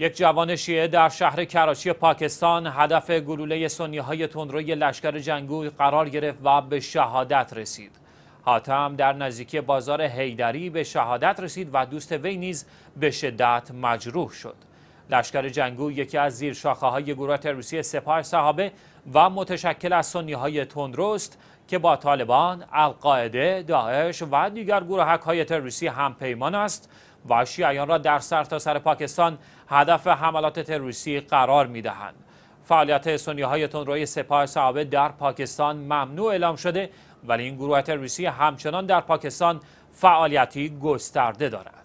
یک جوان شیعه در شهر کراچی پاکستان هدف گلوله سنی های تندروی لشکر جنگوی قرار گرفت و به شهادت رسید. حاتم در نزدیکی بازار هیدری به شهادت رسید و دوست وی نیز به شدت مجروح شد. لشکر جنگو یکی از زیر شاخه های گروه تروریستی سپاه صحابه و متشکل از سنی تندروست که با طالبان، القاعده، داعش و دیگر گروه‌های های تروریستی همپیمان است و شیعیان را در سرتاسر سر پاکستان هدف حملات تروریستی قرار دهند. فعالیت سنی های تندروی سپاه صحابه در پاکستان ممنوع اعلام شده ولی این گروه تروریستی همچنان در پاکستان فعالیتی گسترده دارد.